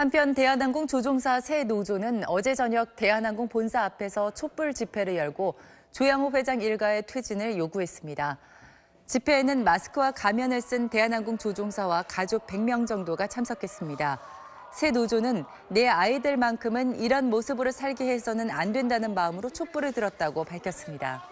한편 대한항공 조종사 새 노조는 어제 저녁 대한항공 본사 앞에서 촛불 집회를 열고 조양호 회장 일가의 퇴진을 요구했습니다. 집회에는 마스크와 가면을 쓴 대한항공 조종사와 가족 100명 정도가 참석했습니다. 새 노조는 내 아이들만큼은 이런 모습으로 살게 해서는 안 된다는 마음으로 촛불을 들었다고 밝혔습니다.